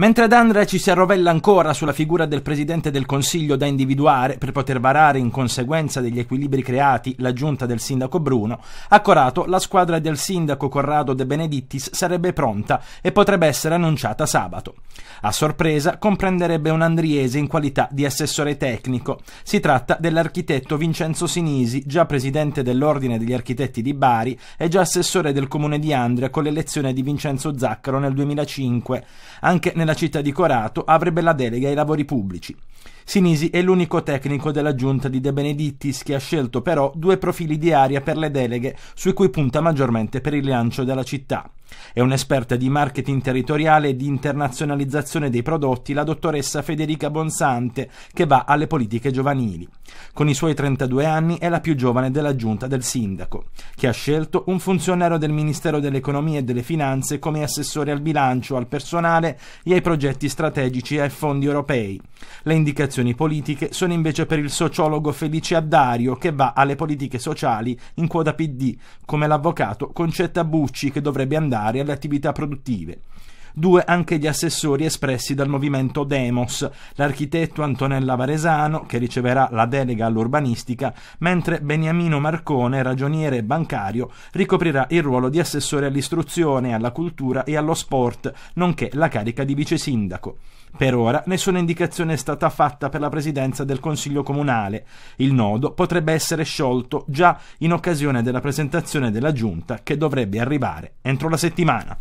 Mentre D'Andrea ci si arrovella ancora sulla figura del Presidente del Consiglio da individuare per poter varare in conseguenza degli equilibri creati la giunta del Sindaco Bruno, a Corato la squadra del Sindaco Corrado De Benedittis sarebbe pronta e potrebbe essere annunciata sabato. A sorpresa comprenderebbe un andriese in qualità di assessore tecnico. Si tratta dell'architetto Vincenzo Sinisi, già Presidente dell'Ordine degli Architetti di Bari e già assessore del Comune di Andrea con l'elezione di Vincenzo Zaccaro nel 2005. Anche nella nella città di Corato, avrebbe la delega ai lavori pubblici. Sinisi è l'unico tecnico della giunta di De Benedittis che ha scelto però due profili di aria per le deleghe sui cui punta maggiormente per il rilancio della città. È un'esperta di marketing territoriale e di internazionalizzazione dei prodotti, la dottoressa Federica Bonsante, che va alle politiche giovanili. Con i suoi 32 anni è la più giovane della giunta del sindaco, che ha scelto un funzionario del Ministero dell'Economia e delle Finanze come assessore al bilancio, al personale e ai ai progetti strategici e fondi europei. Le indicazioni politiche sono invece per il sociologo Felice Addario che va alle politiche sociali in quota PD, come l'avvocato Concetta Bucci che dovrebbe andare alle attività produttive due anche gli assessori espressi dal movimento Demos, l'architetto Antonella Varesano, che riceverà la delega all'urbanistica, mentre Beniamino Marcone, ragioniere bancario, ricoprirà il ruolo di assessore all'istruzione, alla cultura e allo sport, nonché la carica di vice sindaco. Per ora nessuna indicazione è stata fatta per la presidenza del Consiglio Comunale. Il nodo potrebbe essere sciolto già in occasione della presentazione della Giunta che dovrebbe arrivare entro la settimana.